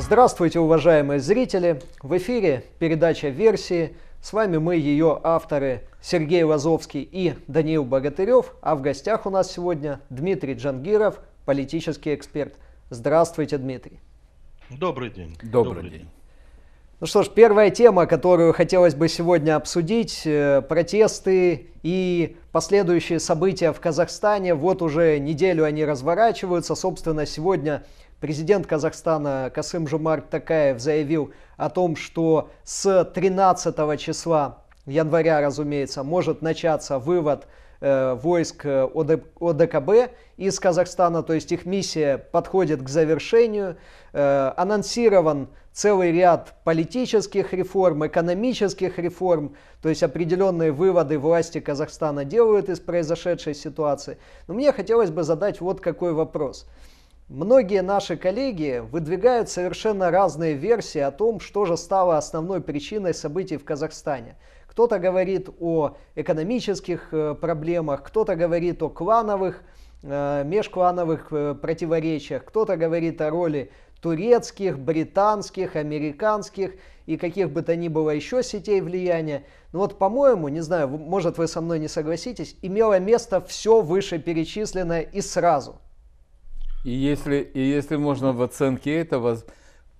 Здравствуйте, уважаемые зрители! В эфире передача «Версии». С вами мы, ее авторы Сергей Лазовский и Даниил Богатырев. А в гостях у нас сегодня Дмитрий Джангиров, политический эксперт. Здравствуйте, Дмитрий. Добрый день. Добрый, Добрый день. Ну что ж, первая тема, которую хотелось бы сегодня обсудить, э, протесты и последующие события в Казахстане. Вот уже неделю они разворачиваются. Собственно, сегодня Президент Казахстана Касым Жумарт Такаев заявил о том, что с 13 числа января, разумеется, может начаться вывод э, войск э, ОДКБ из Казахстана, то есть их миссия подходит к завершению. Э, анонсирован целый ряд политических реформ, экономических реформ, то есть определенные выводы власти Казахстана делают из произошедшей ситуации. Но мне хотелось бы задать вот какой вопрос. Многие наши коллеги выдвигают совершенно разные версии о том, что же стало основной причиной событий в Казахстане. Кто-то говорит о экономических э, проблемах, кто-то говорит о клановых, э, межклановых э, противоречиях, кто-то говорит о роли турецких, британских, американских и каких бы то ни было еще сетей влияния. Но вот, по-моему, не знаю, может вы со мной не согласитесь, имело место все вышеперечисленное и сразу – и если, и если можно в оценке этого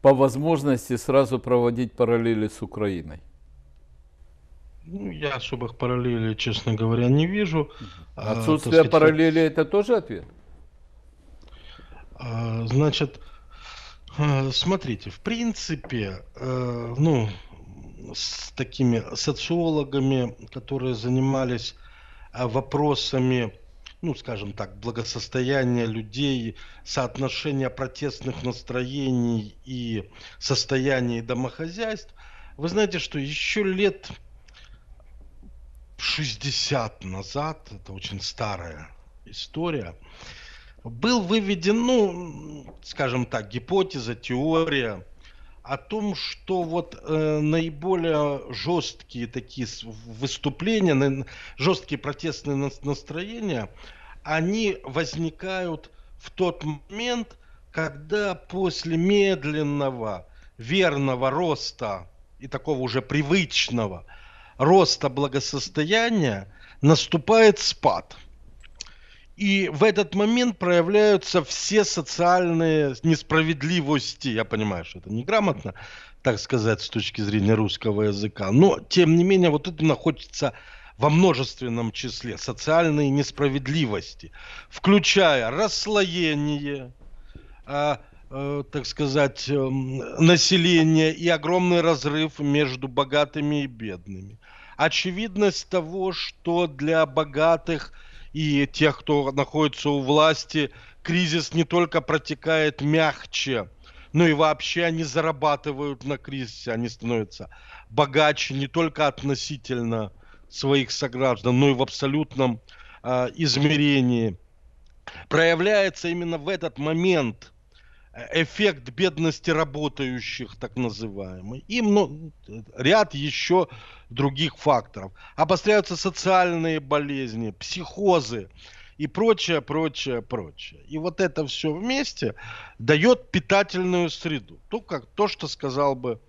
по возможности сразу проводить параллели с Украиной? Ну, я особых параллелей, честно говоря, не вижу. А, Отсутствие а, сказать, параллели это тоже ответ? А, значит, а, смотрите, в принципе, ну, с такими социологами, которые занимались вопросами ну, скажем так, благосостояние людей, соотношение протестных настроений и состояния домохозяйств, вы знаете, что еще лет 60 назад, это очень старая история, был выведен, ну, скажем так, гипотеза, теория о том, что вот э, наиболее жесткие такие выступления, на, жесткие протестные на, настроения, они возникают в тот момент, когда после медленного, верного роста и такого уже привычного роста благосостояния наступает спад – и в этот момент проявляются все социальные несправедливости. Я понимаю, что это неграмотно, так сказать, с точки зрения русского языка. Но, тем не менее, вот это находится во множественном числе. Социальные несправедливости, включая расслоение, а, э, так сказать, э, эм, населения и огромный разрыв между богатыми и бедными. Очевидность того, что для богатых – и тех, кто находится у власти, кризис не только протекает мягче, но и вообще они зарабатывают на кризисе, они становятся богаче не только относительно своих сограждан, но и в абсолютном э, измерении. Проявляется именно в этот момент – эффект бедности работающих, так называемый, и мно... ряд еще других факторов. Обостряются социальные болезни, психозы и прочее, прочее, прочее. И вот это все вместе дает питательную среду. То, как, то что сказал бы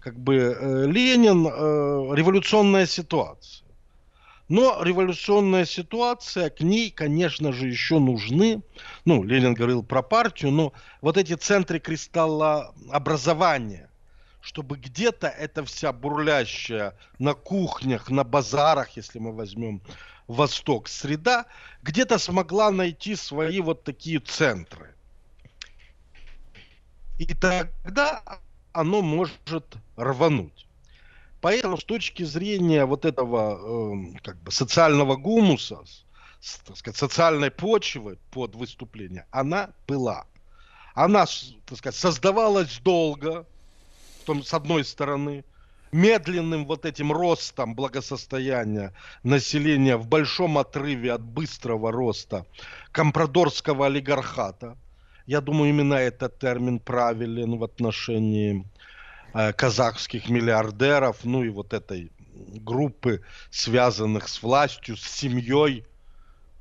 как бы э, Ленин, э, революционная ситуация. Но революционная ситуация, к ней, конечно же, еще нужны, ну, Ленин говорил про партию, но вот эти центры кристаллообразования, чтобы где-то эта вся бурлящая на кухнях, на базарах, если мы возьмем Восток, среда, где-то смогла найти свои вот такие центры. И тогда оно может рвануть. Поэтому с точки зрения вот этого э, как бы социального гумуса, с, так сказать, социальной почвы под выступление, она была. Она, так сказать, создавалась долго, том, с одной стороны, медленным вот этим ростом благосостояния населения в большом отрыве от быстрого роста компрадорского олигархата. Я думаю, именно этот термин правилен в отношении Э, казахских миллиардеров, ну и вот этой группы, связанных с властью, с семьей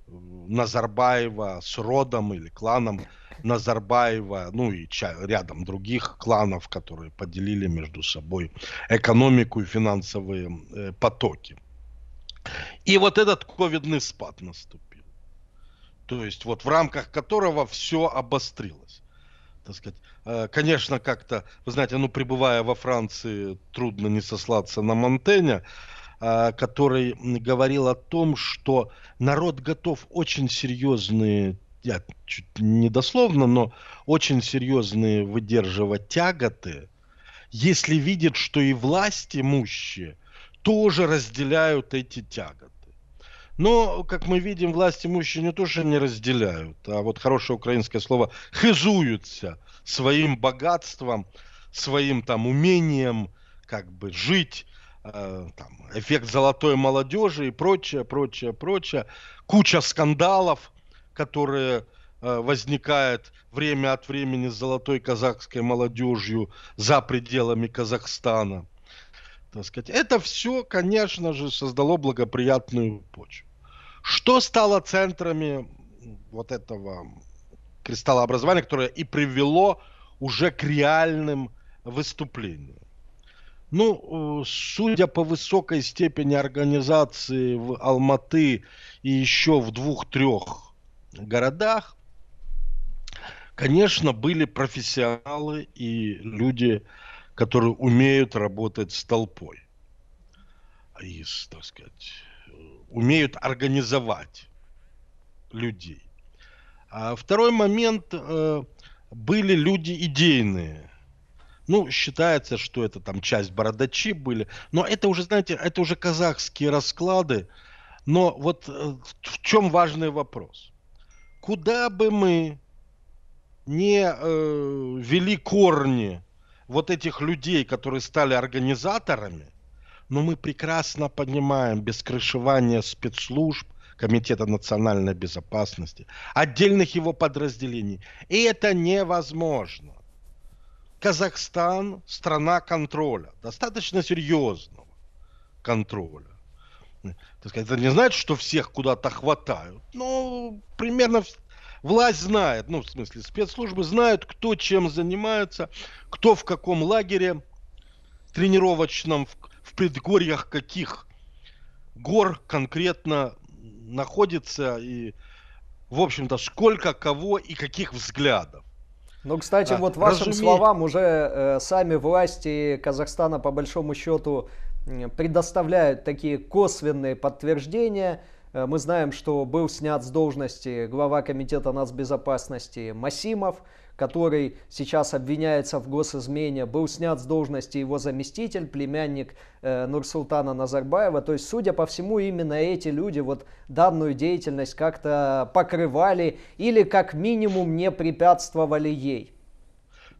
Назарбаева, с родом или кланом Назарбаева, ну и рядом других кланов, которые поделили между собой экономику и финансовые э, потоки. И вот этот ковидный спад наступил, то есть вот в рамках которого все обострилось так сказать, э, конечно, как-то, вы знаете, ну, пребывая во Франции, трудно не сослаться на Монтеня, э, который говорил о том, что народ готов очень серьезные, я чуть недословно, но очень серьезные выдерживать тяготы, если видит, что и власть имущие тоже разделяют эти тяготы. Но, как мы видим, власть имущие не то, что не разделяют, а вот хорошее украинское слово «хизуются» своим богатством, своим там умением как бы жить, э, там, эффект золотой молодежи и прочее, прочее, прочее. Куча скандалов, которые э, возникает время от времени с золотой казахской молодежью за пределами Казахстана. Так сказать, это все, конечно же, создало благоприятную почву. Что стало центрами вот этого кристаллообразования, которое и привело уже к реальным выступлениям? Ну, э, судя по высокой степени организации в Алматы и еще в двух-трех городах, конечно, были профессионалы и люди, которые умеют работать с толпой. И, так сказать, умеют организовать людей. А второй момент э, были люди идейные. Ну, считается, что это там часть бородачи были. Но это уже, знаете, это уже казахские расклады. Но вот э, в чем важный вопрос? Куда бы мы не э, вели корни вот этих людей, которые стали организаторами, но мы прекрасно понимаем без крышевания спецслужб, Комитета национальной безопасности, отдельных его подразделений. И это невозможно. Казахстан – страна контроля, достаточно серьезного контроля. Так сказать, это не значит, что всех куда-то хватают, но примерно власть знает, ну, в смысле, спецслужбы знают, кто чем занимается, кто в каком лагере тренировочном, в предгорьях каких гор конкретно находится и, в общем-то, сколько кого и каких взглядов. Ну, кстати, а, вот вашим разуме... словам уже э, сами власти Казахстана по большому счету предоставляют такие косвенные подтверждения. Э, мы знаем, что был снят с должности глава комитета нацбезопасности Масимов который сейчас обвиняется в госизмене, был снят с должности его заместитель, племянник э, Нурсултана Назарбаева. То есть, судя по всему, именно эти люди вот данную деятельность как-то покрывали или как минимум не препятствовали ей.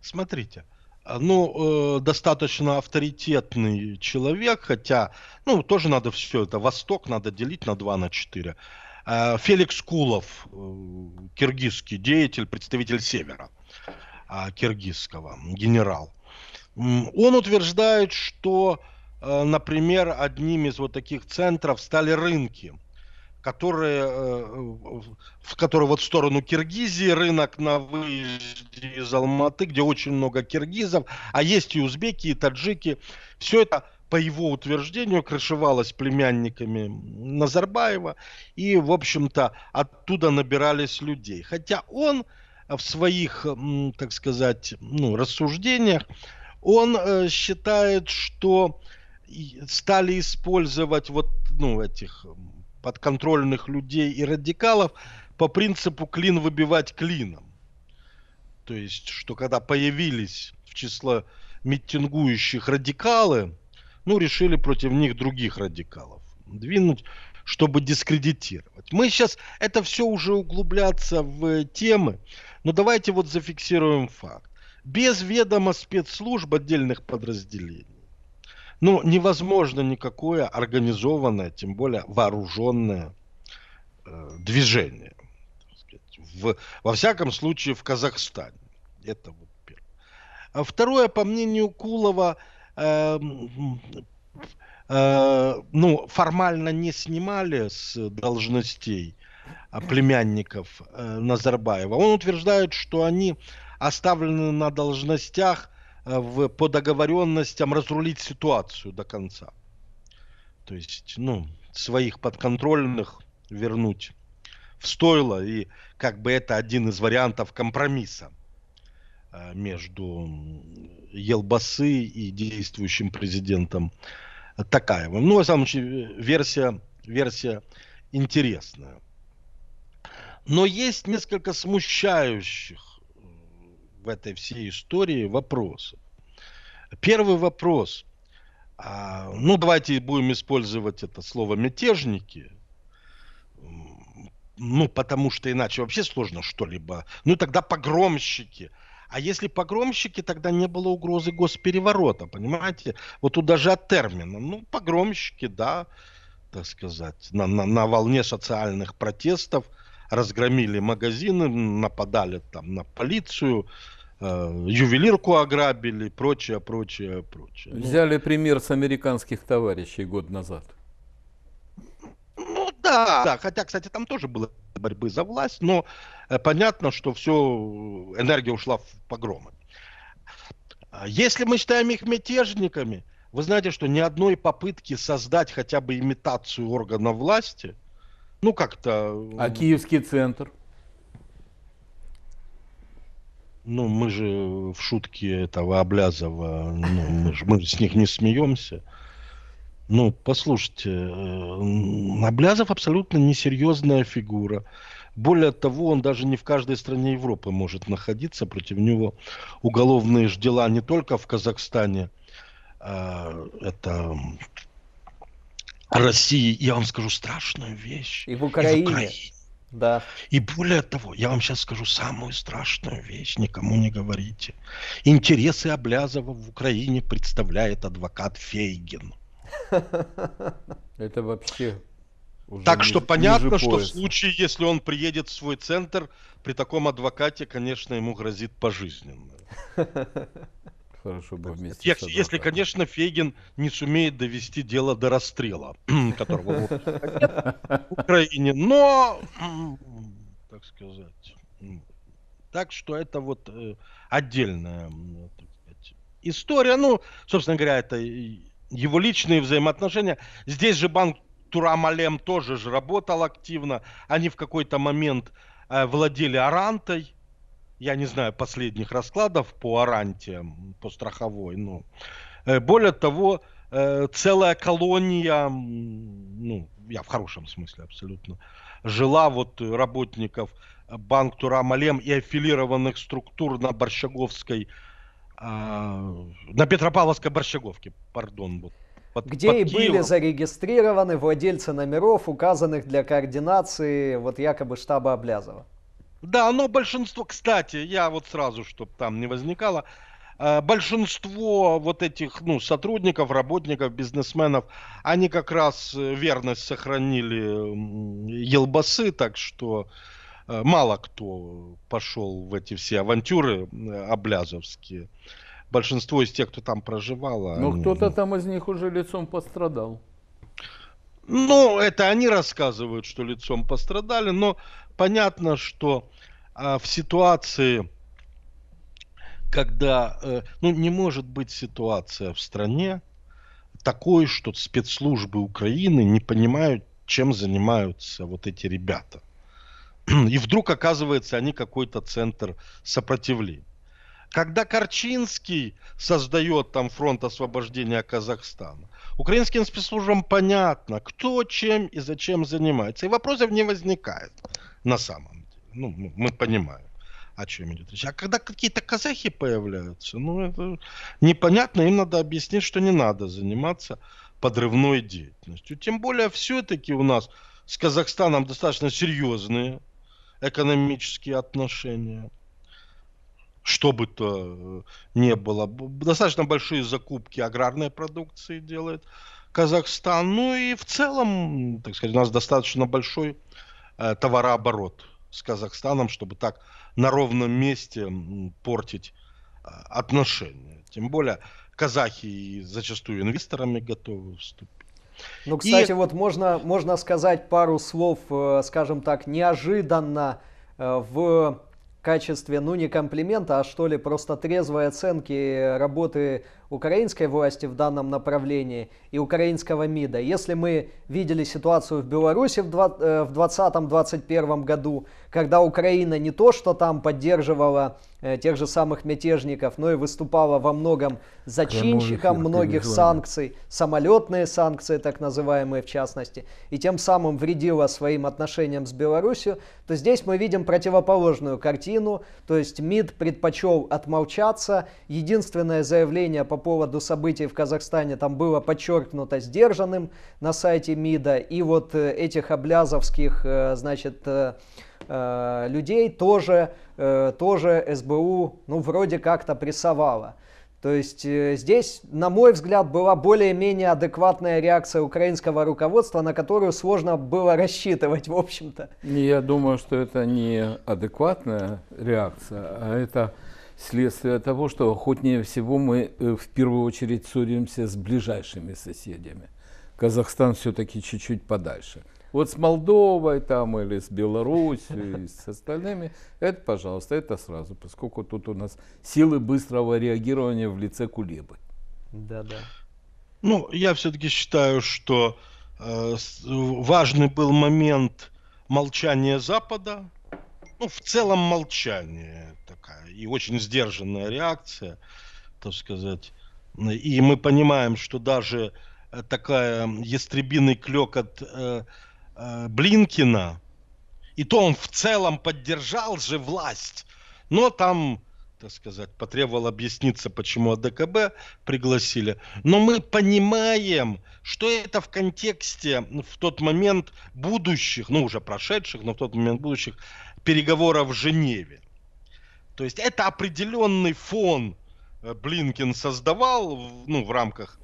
Смотрите, э, ну, э, достаточно авторитетный человек, хотя, ну, тоже надо все это, Восток надо делить на 2, на 4. Э, Феликс Кулов, э, киргизский деятель, представитель Севера. А, киргизского, генерал. Он утверждает, что, э, например, одним из вот таких центров стали рынки, которые, э, в которые вот в сторону Киргизии рынок на выезде из Алматы, где очень много киргизов, а есть и узбеки, и таджики. Все это по его утверждению, крышевалось племянниками Назарбаева, и, в общем-то, оттуда набирались людей. Хотя он в своих, так сказать, ну, рассуждениях, он э, считает, что стали использовать вот ну, этих подконтрольных людей и радикалов по принципу клин выбивать клином. То есть, что когда появились в число митингующих радикалы, ну, решили против них других радикалов двинуть, чтобы дискредитировать. Мы сейчас это все уже углубляться в темы. Но ну, давайте вот зафиксируем факт. Без ведома спецслужб отдельных подразделений. Ну, невозможно никакое организованное, тем более вооруженное э, движение. в, во всяком случае, в Казахстане. Это вот первое. А второе, по мнению Кулова, э, э, ну, формально не снимали с должностей а, племянников э, Назарбаева. Он утверждает, что они оставлены на должностях э, в, по договоренностям разрулить ситуацию до конца. То есть, ну, своих подконтрольных вернуть в стойло, и как бы это один из вариантов компромисса э, между Елбасы и действующим президентом Такаевым. Ну, на самом деле, версия, версия интересная. Но есть несколько смущающих э, в этой всей истории вопросов. Первый вопрос. А, ну, давайте будем использовать это слово «мятежники», ну, потому что иначе вообще сложно что-либо. Ну, тогда погромщики. А если погромщики, тогда не было угрозы госпереворота, понимаете? Вот тут даже от термина. Ну, погромщики, да, так сказать, на, на, на волне социальных протестов – разгромили магазины, нападали там на полицию, э, ювелирку ограбили, прочее, прочее, прочее. Ну, Взяли пример с американских товарищей год назад. Ну да, да, хотя, кстати, там тоже было борьбы за власть, но э, понятно, что все, э, энергия ушла в погромы. А если мы считаем их мятежниками, вы знаете, что ни одной попытки создать хотя бы имитацию органа власти ну как-то... А киевский центр? Ну, мы же в шутке этого Облязова, ну, мы, же, мы же с них не смеемся. Ну, послушайте, э, Облязов абсолютно несерьезная фигура. Более того, он даже не в каждой стране Европы может находиться. Против него уголовные дела не только в Казахстане. А, это России, я вам скажу страшную вещь. И в Украине. И в Украине. Да. И более того, я вам сейчас скажу самую страшную вещь, никому не говорите. Интересы Облязова в Украине представляет адвокат Фейгин. Это вообще так что понятно, что в случае, если он приедет в свой центр, при таком адвокате, конечно, ему грозит пожизненно. хорошо бы вместе. Если, если конечно, Фегин не сумеет довести дело до расстрела, которого в Украине, но, так сказать, так что это вот э, отдельная сказать, история. Ну, собственно говоря, это его личные взаимоотношения. Здесь же банк Турамалем тоже же работал активно. Они в какой-то момент э, владели Арантой я не знаю последних раскладов по Оранте, по страховой, но э, более того, э, целая колония, ну, я в хорошем смысле абсолютно, жила вот работников банк Турамалем и аффилированных структур на Борщаговской, а, на Петропавловской Борщаговке, пардон, вот, под, где под и Киевом. были зарегистрированы владельцы номеров, указанных для координации вот якобы штаба Облязова. Да, но большинство, кстати, я вот сразу, чтобы там не возникало, э, большинство вот этих ну, сотрудников, работников, бизнесменов, они как раз э, верность сохранили елбасы, так что э, мало кто пошел в эти все авантюры облязовские. Большинство из тех, кто там проживало. Но ну, они... кто-то там из них уже лицом пострадал. Ну, это они рассказывают, что лицом пострадали, но понятно, что а, в ситуации, когда, э, ну, не может быть ситуация в стране такой, что спецслужбы Украины не понимают, чем занимаются вот эти ребята. И вдруг оказывается, они какой-то центр сопротивления. Когда Корчинский создает там фронт освобождения Казахстана, украинским спецслужбам понятно, кто чем и зачем занимается. И вопросов не возникает на самом деле. Ну, мы понимаем, о чем идет речь. А когда какие-то казахи появляются, ну, это непонятно, им надо объяснить, что не надо заниматься подрывной деятельностью. Тем более, все-таки у нас с Казахстаном достаточно серьезные экономические отношения. Что бы то э, ни было. Достаточно большие закупки аграрной продукции делает Казахстан. Ну и в целом, так сказать, у нас достаточно большой Э, товарооборот с Казахстаном, чтобы так на ровном месте портить э, отношения. Тем более казахи зачастую инвесторами готовы вступить. Ну, кстати, и... вот можно, можно сказать пару слов, э, скажем так, неожиданно в качестве, ну не комплимента, а что ли, просто трезвой оценки работы украинской власти в данном направлении и украинского МИДа. Если мы видели ситуацию в Беларуси в 2020-2021 э, году, когда Украина не то что там поддерживала э, тех же самых мятежников, но и выступала во многом зачинщиком многих санкций, самолетные санкции так называемые в частности, и тем самым вредила своим отношениям с Беларусью, то здесь мы видим противоположную картину, то есть МИД предпочел отмолчаться, единственное заявление по поводу событий в Казахстане там было подчеркнуто сдержанным на сайте МИДа. И вот э, этих облязовских, э, значит, э, людей тоже, тоже СБУ, ну, вроде как-то прессовало. То есть здесь, на мой взгляд, была более-менее адекватная реакция украинского руководства, на которую сложно было рассчитывать, в общем-то. Я думаю, что это не адекватная реакция, а это Следствие того, что охотнее всего мы э, в первую очередь ссоримся с ближайшими соседями. Казахстан все-таки чуть-чуть подальше. Вот с Молдовой там или с Белоруссией, с остальными, это, пожалуйста, это сразу, поскольку тут у нас силы быстрого реагирования в лице Кулебы. Да, да. Ну, я все-таки считаю, что э, важный был момент молчания Запада, ну, в целом молчание такая и очень сдержанная реакция, так сказать. И мы понимаем, что даже э, такая ястребиный клек от э, э, Блинкина, и то он в целом поддержал же власть, но там, так сказать, потребовал объясниться, почему АДКБ пригласили. Но мы понимаем, что это в контексте в тот момент будущих, ну уже прошедших, но в тот момент будущих переговоров в Женеве. То есть это определенный фон э, Блинкин создавал, ну, в рамках,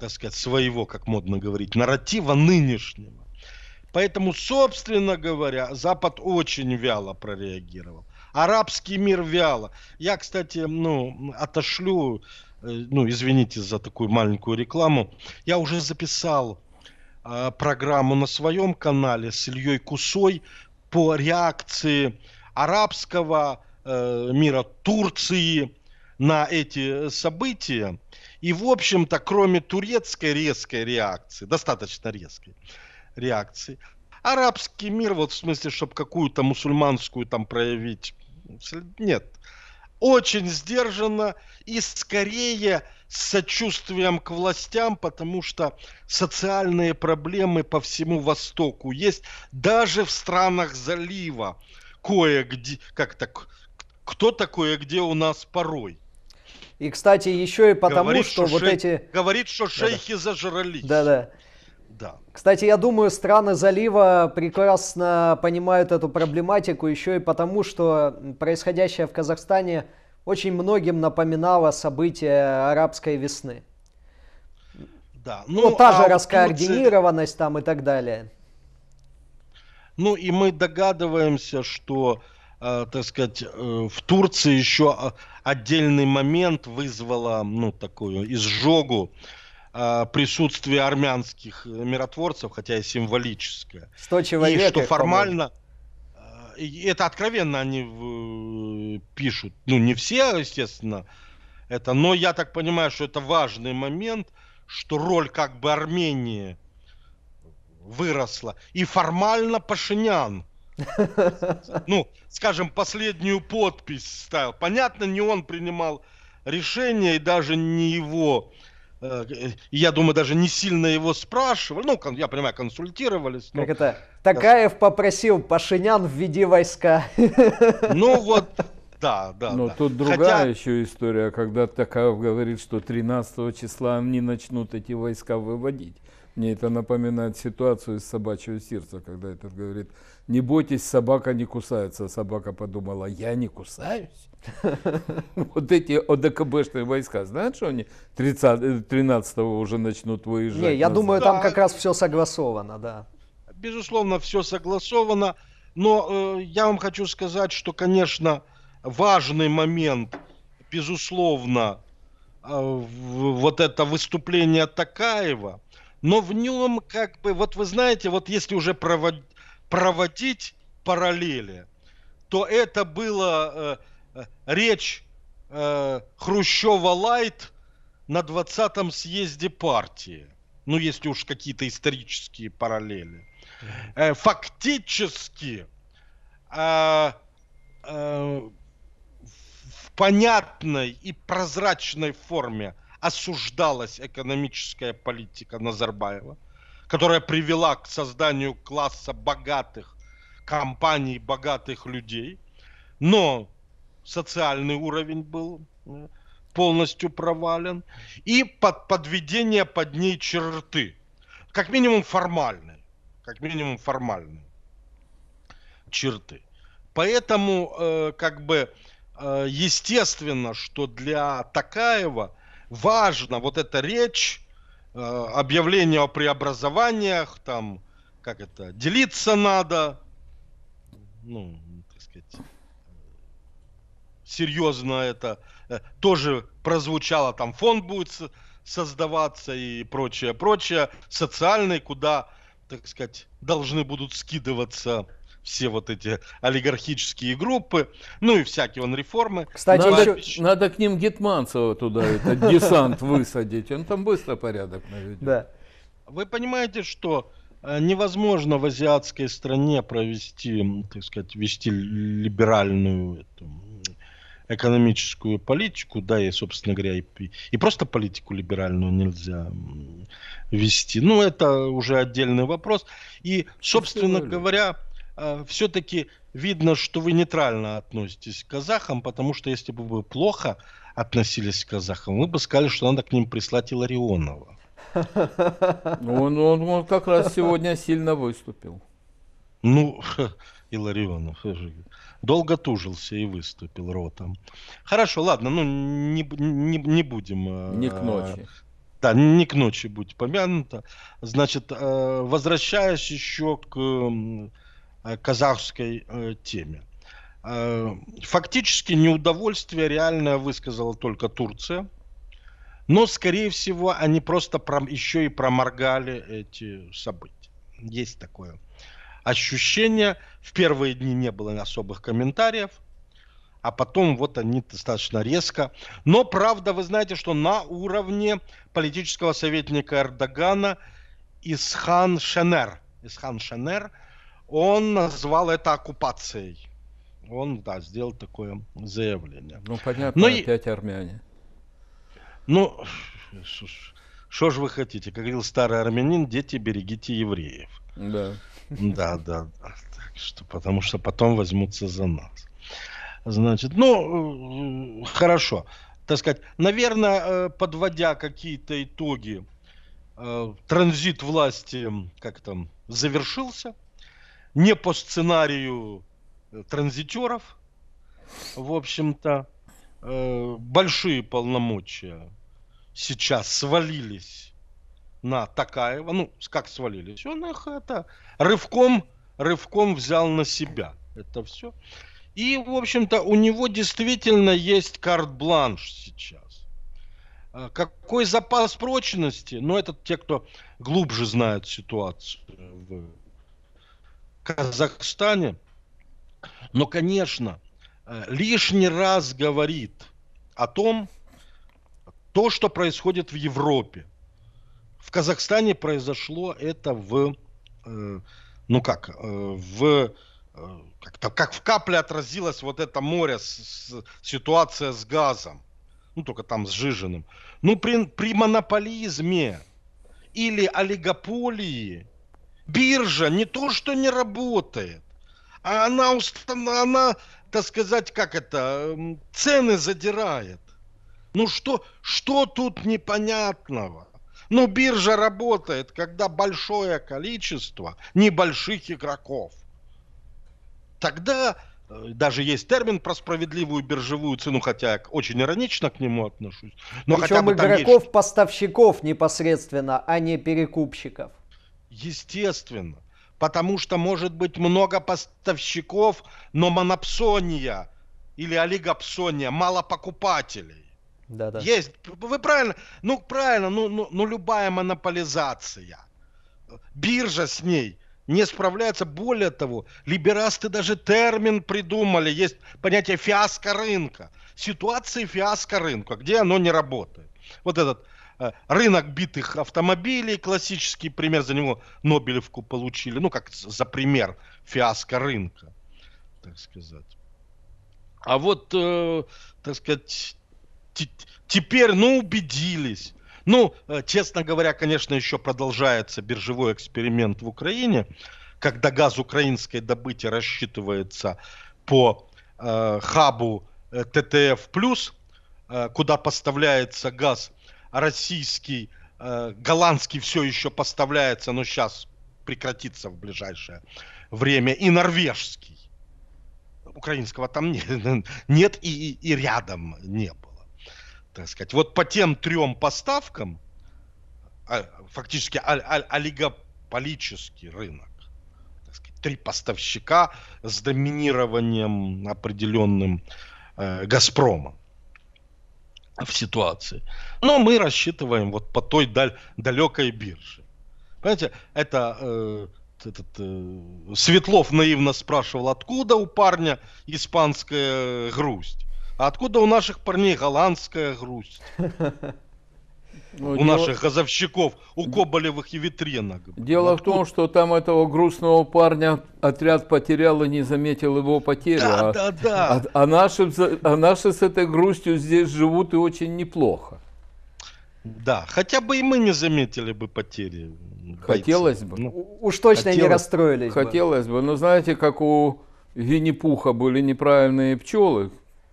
так сказать, своего, как модно говорить, нарратива нынешнего. Поэтому, собственно говоря, Запад очень вяло прореагировал. Арабский мир вяло. Я, кстати, ну, отошлю, э, ну, извините за такую маленькую рекламу. Я уже записал э, программу на своем канале с Ильей Кусой по реакции арабского Э, мира Турции на эти события. И, в общем-то, кроме турецкой резкой реакции, достаточно резкой реакции, арабский мир, вот в смысле, чтобы какую-то мусульманскую там проявить, нет. Очень сдержанно и скорее с сочувствием к властям, потому что социальные проблемы по всему Востоку есть даже в странах залива кое-где, как так, кто такой такое, где у нас порой. И, кстати, еще и потому, говорит, что, что шей... вот эти... Говорит, что шейхи да, зажрались. Да-да. Да. Кстати, я думаю, страны залива прекрасно понимают эту проблематику еще и потому, что происходящее в Казахстане очень многим напоминало события арабской весны. Да. Ну, ну та же а раскоординированность Турции... там и так далее. Ну и мы догадываемся, что а, так сказать, э, в Турции еще а, отдельный момент вызвало, ну, такую изжогу а, присутствие армянских миротворцев, хотя и символическое. 100 человек. И что формально... Э, это откровенно они пишут. Ну, не все, естественно, это. Но я так понимаю, что это важный момент, что роль как бы Армении выросла. И формально Пашинян – ну, скажем, последнюю подпись ставил. Понятно, не он принимал решение, и даже не его, э, я думаю, даже не сильно его спрашивали. Ну, я понимаю, консультировались. Как это? Такаев попросил Пашинян введи войска. Ну вот, да, да. Но да. тут другая Хотя... еще история, когда Такаев говорит, что 13 числа они начнут эти войска выводить. Мне это напоминает ситуацию из собачьего сердца, когда этот говорит не бойтесь, собака не кусается. собака подумала, я не кусаюсь. Вот эти ОДКБшные войска, знают, что они 13-го э, уже начнут выезжать? Не, я думаю, там как раз все согласовано, да. Безусловно, все согласовано. Но э, я вам хочу сказать, что, конечно, важный момент, безусловно, э, вот это выступление Такаева, но в нем как бы, вот вы знаете, вот если уже проводить проводить параллели, то это была э, э, речь э, Хрущева Лайт на 20-м съезде партии. Ну, если уж какие-то исторические параллели. Э, фактически э, э, в понятной и прозрачной форме осуждалась экономическая политика Назарбаева – которая привела к созданию класса богатых компаний, богатых людей. Но социальный уровень был э, полностью провален. И под подведение под ней черты. Как минимум формальные. Как минимум формальные черты. Поэтому, э, как бы, э, естественно, что для Такаева важно вот эта речь Э, объявление о преобразованиях, там, как это, делиться надо, ну, так сказать, серьезно это э, тоже прозвучало, там фонд будет создаваться и прочее, прочее, социальный, куда, так сказать, должны будут скидываться все вот эти олигархические группы, ну и всякие он реформы. Кстати, надо, еще... надо к ним Гетманцева туда, этот десант высадить, он там быстро порядок наведет. Да. Вы понимаете, что э, невозможно в азиатской стране провести, так сказать, вести либеральную эту, экономическую политику, да, и, собственно говоря, и, и просто политику либеральную нельзя вести. Ну, это уже отдельный вопрос. И, собственно говоря, Э, все-таки видно, что вы нейтрально относитесь к казахам, потому что если бы вы плохо относились к казахам, вы бы сказали, что надо к ним прислать Иларионова. Он, он, он как раз сегодня сильно выступил. Ну, Иларионов. Долго тужился и выступил ротом. Хорошо, ладно, ну не, не, не будем... Э, не к ночи. Да, не к ночи будь помянуто. Значит, э, возвращаясь еще к Э, казахской э, теме. Э, фактически неудовольствие реальное высказала только Турция, но, скорее всего, они просто еще и проморгали эти события. Есть такое ощущение. В первые дни не было особых комментариев, а потом вот они достаточно резко. Но правда, вы знаете, что на уровне политического советника Эрдогана Исхан Шенер, Исхан Шенер – он назвал это оккупацией. Он, да, сделал такое заявление. Ну, понятно, Но ну опять и... армяне. Ну, что же вы хотите? Как говорил старый армянин, дети, берегите евреев. Да. Да, да, да. Так что, потому что потом возьмутся за нас. Значит, ну, хорошо. Так сказать, наверное, э, подводя какие-то итоги, э, транзит власти как там завершился не по сценарию э, транзитеров, в общем-то, э, большие полномочия сейчас свалились на Такаева. Ну, как свалились? Он их это рывком, рывком взял на себя это все. И, в общем-то, у него действительно есть карт-бланш сейчас. Э, какой запас прочности? Ну, это те, кто глубже знает ситуацию в Казахстане. Но, конечно, э, лишний раз говорит о том, то, что происходит в Европе. В Казахстане произошло это в, э, ну как, э, в как-то как в капле отразилось вот это море, с, с, ситуация с газом, ну только там с жиженным. Ну при, при монополизме или олигополии биржа не то, что не работает, а она, она так сказать, как это, цены задирает. Ну что, что тут непонятного? Ну, биржа работает, когда большое количество небольших игроков. Тогда э, даже есть термин про справедливую биржевую цену, хотя я очень иронично к нему отношусь. Но Причем хотя бы игроков-поставщиков есть... непосредственно, а не перекупщиков. Естественно. Потому что может быть много поставщиков, но монопсония или олигопсония, мало покупателей. Да, да. Есть. Вы правильно. Ну, правильно, ну, ну, ну любая монополизация. Биржа с ней не справляется. Более того, либерасты даже термин придумали. Есть понятие фиаско рынка. Ситуации фиаско рынка, где оно не работает. Вот этот Э, рынок битых автомобилей, классический пример, за него Нобелевку получили, ну как за пример фиаско рынка, так сказать. А вот, э, так сказать, теперь, ну, убедились. Ну, э, честно говоря, конечно, еще продолжается биржевой эксперимент в Украине, когда газ украинской добычи рассчитывается по э, хабу э, ТТФ+, э, куда поставляется газ российский, э, голландский все еще поставляется, но сейчас прекратится в ближайшее время, и норвежский. Украинского там нет, нет и, и, и рядом не было. Так сказать. Вот по тем трем поставкам, а, фактически олигополический рынок, так сказать, три поставщика с доминированием определенным э, Газпрома в ситуации. Но мы рассчитываем вот по той даль, далекой бирже. Понимаете, это э, этот, э, Светлов наивно спрашивал, откуда у парня испанская грусть, а откуда у наших парней голландская грусть. Ну, у дело... наших газовщиков, у Коболевых и Ветренок. Дело Откуда? в том, что там этого грустного парня отряд потерял и не заметил его потери. Да, а, да, да. А, а, наши, а наши с этой грустью здесь живут и очень неплохо. Да, хотя бы и мы не заметили бы потери. Хотелось бойцов. бы. Ну, Уж точно хотелось, не расстроились Хотелось бы. бы. Но знаете, как у Винни-Пуха были неправильные пчелы,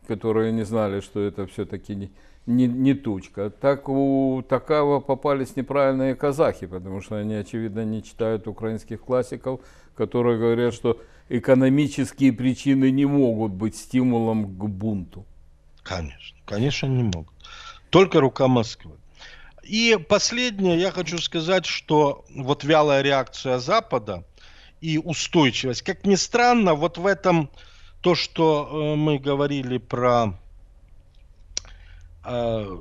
которые не знали, что это все-таки не не, не тучка. Так у Такава попались неправильные казахи, потому что они, очевидно, не читают украинских классиков, которые говорят, что экономические причины не могут быть стимулом к бунту. Конечно, конечно, не могут. Только рука Москвы. И последнее, я хочу сказать, что вот вялая реакция Запада и устойчивость, как ни странно, вот в этом то, что э, мы говорили про Э,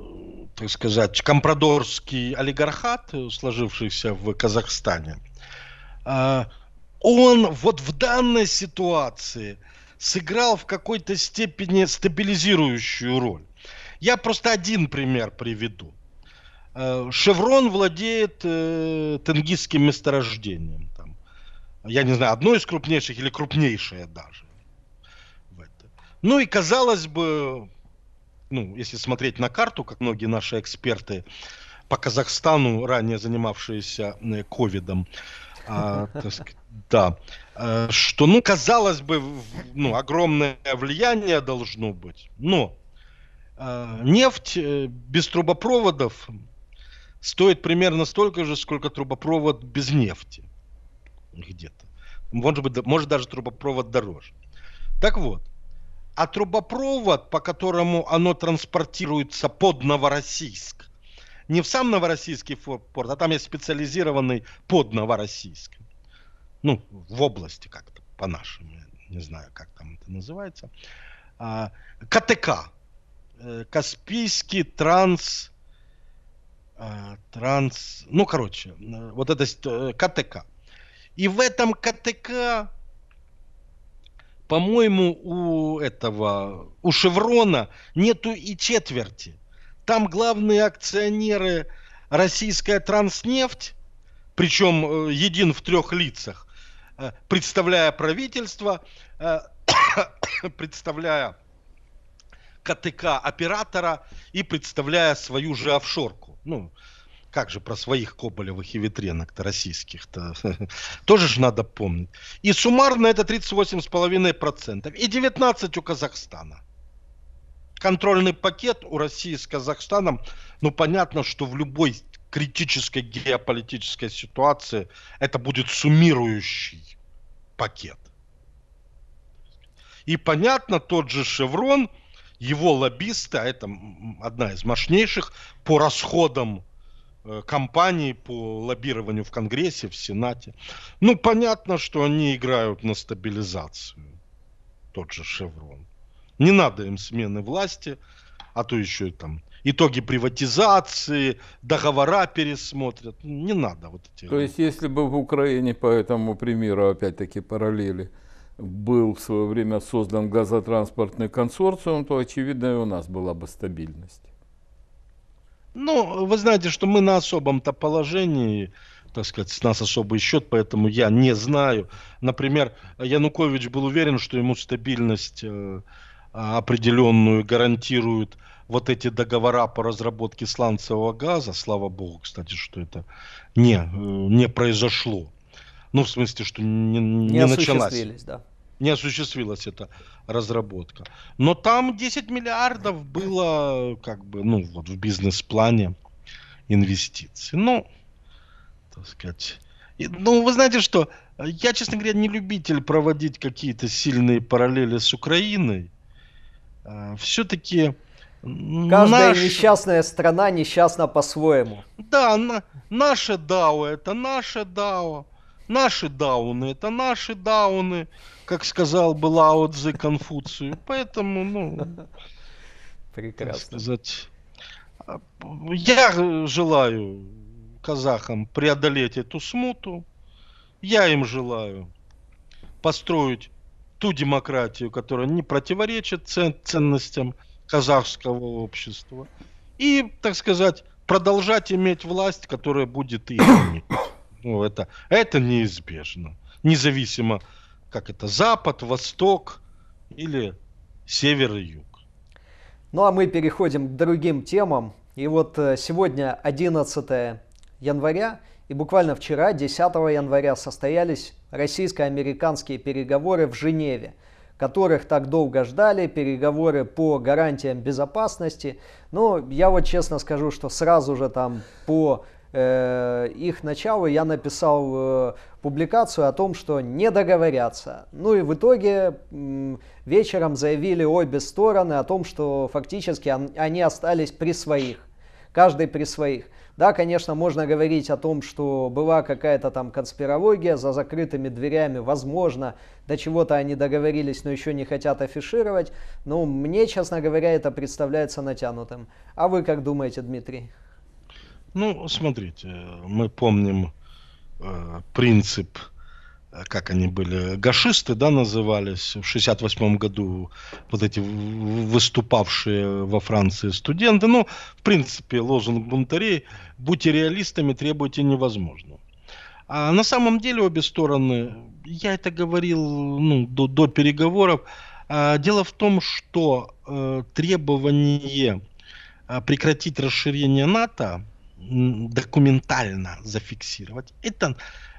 так сказать, компрадорский олигархат, э, сложившийся в Казахстане, э, он вот в данной ситуации сыграл в какой-то степени стабилизирующую роль. Я просто один пример приведу. Шеврон владеет тенгизским месторождением. Там, я не знаю, одно из крупнейших или крупнейшее даже. Ну и казалось бы, ну, если смотреть на карту, как многие наши эксперты по Казахстану, ранее занимавшиеся э, ковидом, а, да, а, что, ну, казалось бы, ну, огромное влияние должно быть, но а, нефть без трубопроводов стоит примерно столько же, сколько трубопровод без нефти где-то. Может быть, может даже трубопровод дороже. Так вот, а трубопровод, по которому оно транспортируется под Новороссийск, не в сам Новороссийский порт, а там есть специализированный под Новороссийск. Ну, в области как-то по-нашему, не знаю, как там это называется. А, КТК. Э, Каспийский транс... Э, транс... Ну, короче, э, вот это КТК. И в этом КТК по-моему, у этого, у Шеврона нету и четверти. Там главные акционеры российская транснефть, причем э, един в трех лицах, э, представляя правительство, э, представляя КТК оператора и представляя свою же офшорку. Ну, как же про своих Коболевых и Ветренок-то российских-то? Тоже же надо помнить. И суммарно это 38,5%. И 19 у Казахстана. Контрольный пакет у России с Казахстаном, ну понятно, что в любой критической геополитической ситуации это будет суммирующий пакет. И понятно, тот же Шеврон, его лоббисты, а это одна из мощнейших по расходам Э, кампании по лоббированию в Конгрессе, в Сенате. Ну, понятно, что они играют на стабилизацию, тот же Шеврон. Не надо им смены власти, а то еще и там итоги приватизации, договора пересмотрят. Ну, не надо вот эти. То есть, если бы в Украине по этому примеру, опять-таки параллели, был в свое время создан газотранспортный консорциум, то, очевидно, и у нас была бы стабильность. Ну, вы знаете, что мы на особом-то положении, так сказать, с нас особый счет, поэтому я не знаю. Например, Янукович был уверен, что ему стабильность э, а, определенную гарантируют вот эти договора по разработке сланцевого газа. Слава богу, кстати, что это не, э, не произошло. Ну, в смысле, что не, не, не началась. Да не осуществилась эта разработка. Но там 10 миллиардов было как бы, ну, вот в бизнес-плане инвестиций. Ну, так сказать... И, ну, вы знаете что, я, честно говоря, не любитель проводить какие-то сильные параллели с Украиной. А, Все-таки... Каждая наш... несчастная страна несчастна по-своему. Да, на... наше ДАО это наше ДАО. Наши дауны это наши дауны, как сказал бы Лао Цзы Конфуцию. Поэтому, ну, Прекрасно. сказать, я желаю казахам преодолеть эту смуту. Я им желаю построить ту демократию, которая не противоречит цен- ценностям казахского общества. И, так сказать, продолжать иметь власть, которая будет их ну, это, это неизбежно. Независимо, как это, Запад, Восток или Север и Юг. Ну а мы переходим к другим темам. И вот э, сегодня 11 января, и буквально вчера, 10 января, состоялись российско-американские переговоры в Женеве, которых так долго ждали, переговоры по гарантиям безопасности. Но ну, я вот честно скажу, что сразу же там по Э, их начала я написал э, публикацию о том, что не договорятся. Ну и в итоге вечером заявили обе стороны о том, что фактически они остались при своих, каждый при своих. Да, конечно, можно говорить о том, что была какая-то там конспирология за закрытыми дверями, возможно, до чего-то они договорились, но еще не хотят афишировать. Но мне, честно говоря, это представляется натянутым. А вы как думаете, Дмитрий? Ну, смотрите, мы помним э, принцип, э, как они были, гашисты, да, назывались, в 68 году вот эти выступавшие во Франции студенты. Ну, в принципе, лозунг бунтарей «Будьте реалистами, требуйте невозможно. А на самом деле обе стороны, я это говорил ну, до, до переговоров, а, дело в том, что э, требование э, прекратить расширение НАТО документально зафиксировать. Это,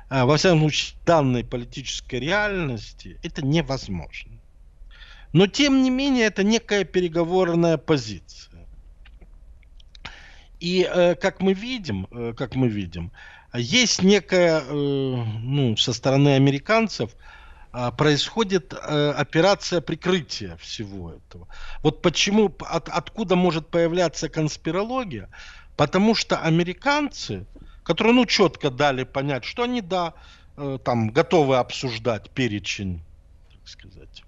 а, во всяком случае, данной политической реальности, это невозможно. Но, тем не менее, это некая переговорная позиция. И, э, как мы видим, э, как мы видим, есть некая, э, ну, со стороны американцев, а, происходит операция прикрытия всего этого. Вот почему, от, откуда может появляться конспирология – Потому что американцы, которые ну четко дали понять, что они да, э, там готовы обсуждать перечень, так сказать,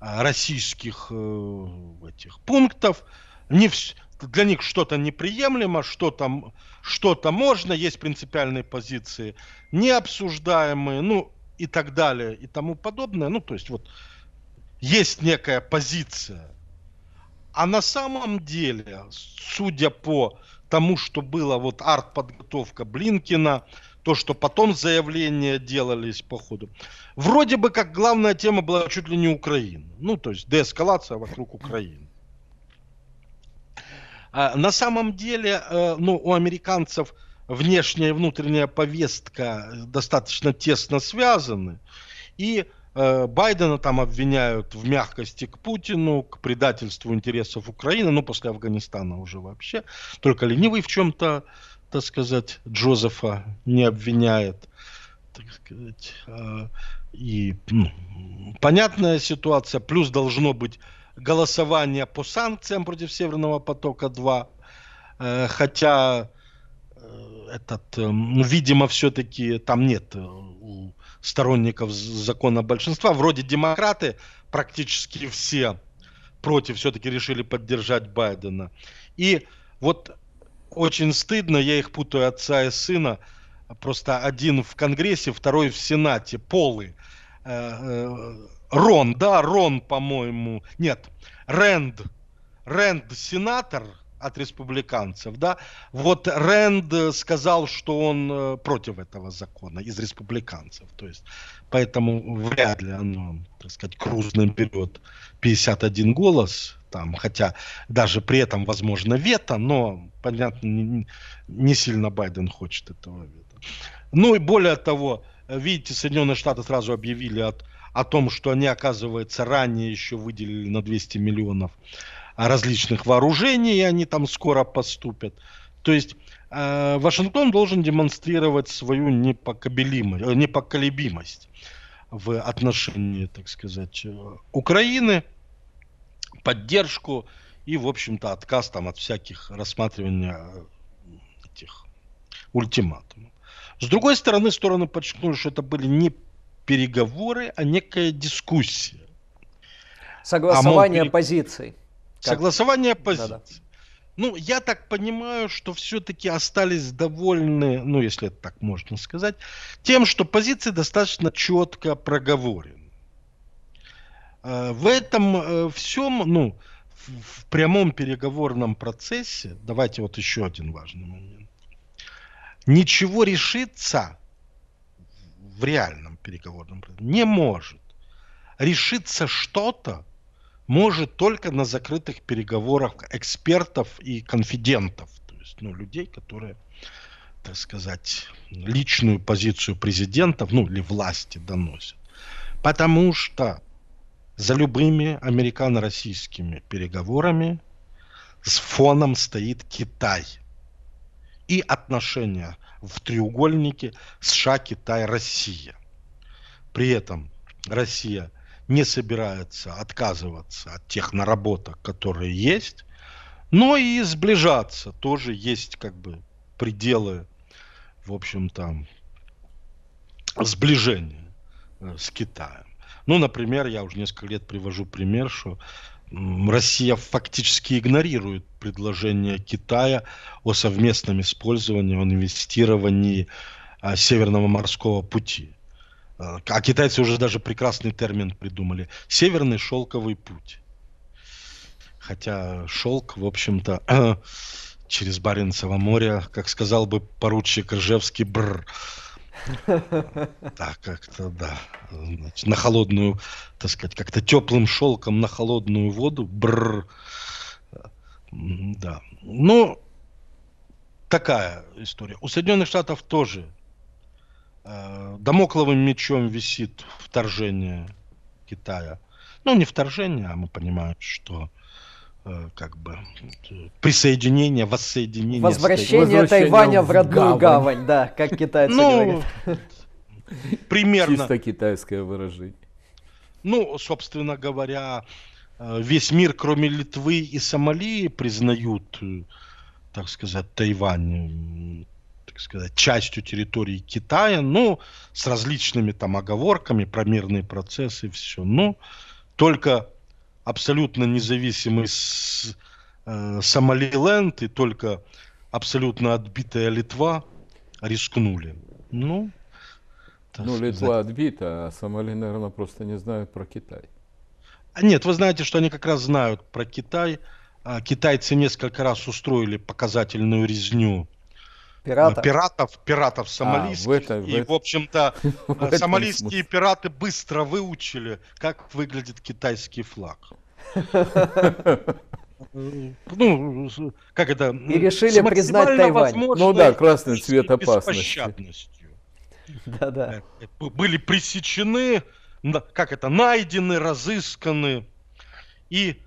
э, российских э, этих пунктов, не в, для них что-то неприемлемо, что-то что то можно, есть принципиальные позиции необсуждаемые, ну и так далее, и тому подобное. Ну, то есть вот есть некая позиция. А на самом деле, судя по тому, что было вот арт-подготовка Блинкина, то, что потом заявления делались по ходу. Вроде бы как главная тема была чуть ли не Украина. Ну, то есть деэскалация вокруг Украины. А, на самом деле, э, ну, у американцев внешняя и внутренняя повестка достаточно тесно связаны. И э, Э, Байдена там обвиняют в мягкости к Путину, к предательству интересов Украины, ну, после Афганистана уже вообще. Только ленивый в чем-то, так сказать, Джозефа не обвиняет. Так сказать. Э, и ну, понятная ситуация. Плюс должно быть голосование по санкциям против Северного потока-2. Э, хотя этот, эм, ну, видимо, все-таки там нет у сторонников закона большинства. Вроде демократы практически все против все-таки решили поддержать Байдена. И вот очень стыдно, я их путаю отца и сына, просто один в Конгрессе, второй в Сенате, полы. Э, э, Рон, да, Рон, по-моему, нет, Рэнд, Рэнд сенатор – от республиканцев, да. Вот Рэнд сказал, что он э, против этого закона из республиканцев, то есть поэтому вряд ли оно, так сказать, Круз наберет 51 голос, там, хотя даже при этом возможно вето, но, понятно, не, не сильно Байден хочет этого вето. Ну и более того, видите, Соединенные Штаты сразу объявили от, о том, что они, оказывается, ранее еще выделили на 200 миллионов различных вооружений, и они там скоро поступят. То есть э, Вашингтон должен демонстрировать свою э, непоколебимость в отношении, так сказать, э, Украины, поддержку и, в общем-то, отказ там от всяких рассматривания э, этих ультиматумов. С другой стороны, стороны подчеркнули, что это были не переговоры, а некая дискуссия. Согласование а мол, позиций. Как? Согласование позиций. Да-да. Ну, я так понимаю, что все-таки остались довольны, ну, если это так можно сказать, тем, что позиции достаточно четко проговорены. Э, в этом э, всем, ну, в прямом переговорном процессе, давайте вот еще один важный момент, ничего решиться в реальном переговорном процессе не может. Решиться что-то, может только на закрытых переговорах экспертов и конфидентов, то есть ну, людей, которые, так сказать, личную позицию президента, ну или власти доносят. Потому что за любыми американо-российскими переговорами с фоном стоит Китай и отношения в треугольнике США, Китай, Россия. При этом Россия – не собирается отказываться от тех наработок, которые есть, но и сближаться тоже есть как бы пределы, в общем, там сближения э, с Китаем. Ну, например, я уже несколько лет привожу пример, что Россия фактически игнорирует предложение Китая о совместном использовании, о инвестировании э, Северного морского пути. Э, а китайцы уже даже прекрасный термин придумали, северный шелковый путь. Хотя шелк, в общем-то, через Баренцево море, как сказал бы поручик Ржевский, бр. Да, как-то, да. Значит, на холодную, так сказать, как-то теплым шелком на холодную воду, бр. Да. Ну, такая история. У Соединенных Штатов тоже Э, Дамокловым мечом висит вторжение Китая. Ну, не вторжение, а мы понимаем, что э, как бы присоединение, воссоединение. Возвращение, возвращение Тайваня в родную гавань, гавань да, как китайцы ну, говорят. Примерно. Чисто китайское выражение. Ну, собственно говоря, э, весь мир, кроме Литвы и Сомали, признают, так сказать, Тайвань сказать, частью территории Китая, но ну, с различными там оговорками про мирные процессы и все. Но ну, только абсолютно независимый с, э, Сомалиленд и только абсолютно отбитая Литва рискнули. Ну, ну сказать. Литва отбита, а Сомали, наверное, просто не знают про Китай. А нет, вы знаете, что они как раз знают про Китай. А китайцы несколько раз устроили показательную резню ну, пиратов? Пиратов, пиратов сомалийских. А, в это, в и, в общем-то, сомалийские пираты быстро выучили, как выглядит китайский флаг. Ну, как это? И решили признать Тайвань. Ну да, красный цвет опасности. Да, да. Э, были пресечены, как это, найдены, разысканы и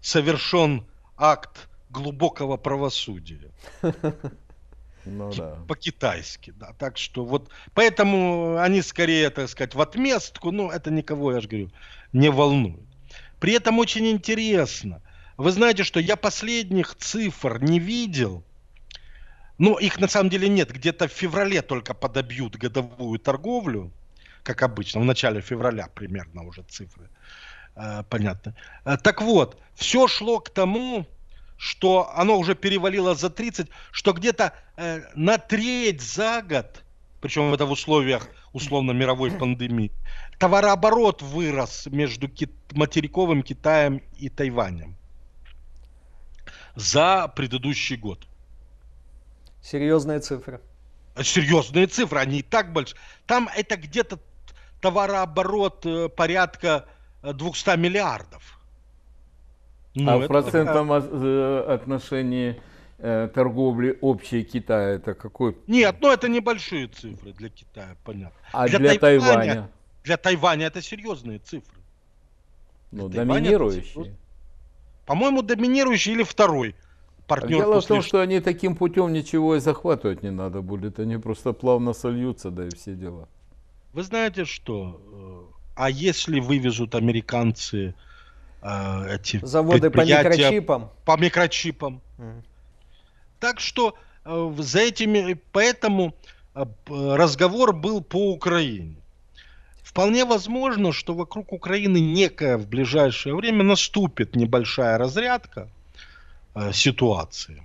совершен акт глубокого правосудия. Ну, да. По-китайски, да. Так что вот, поэтому они скорее, так сказать, в отместку, но это никого, я же говорю, не волнует. При этом очень интересно. Вы знаете, что я последних цифр не видел, ну, их на самом деле нет. Где-то в феврале только подобьют годовую торговлю, как обычно, в начале февраля примерно уже цифры э, понятно. Э, так вот, все шло к тому, что оно уже перевалило за 30, что где-то э, на треть за год, причем это в условиях условно мировой пандемии, товарооборот вырос между кит материковым Китаем и Тайванем за предыдущий год. Серьезная цифра. Э, Серьезные цифры, они и так большие. Там это где-то товарооборот э, порядка 200 э, миллиардов. А ну, а в процентном так... Э, отношении э, торговли общей Китая это какой? Нет, ну это небольшие цифры для Китая, понятно. А для, для Тайваня, Тайваня? Для Тайваня это серьезные цифры. Ну, для доминирующие. По-моему, доминирующий или второй партнер. А дело после... в том, что они таким путем ничего и захватывать не надо будет. Они просто плавно сольются, да и все дела. Вы знаете что? Э, а если вывезут американцы э, эти заводы по микрочипам. По микрочипам. Mm. Так что э, за этими, поэтому э, разговор был по Украине. Вполне возможно, что вокруг Украины некая в ближайшее время наступит небольшая разрядка э, ситуации,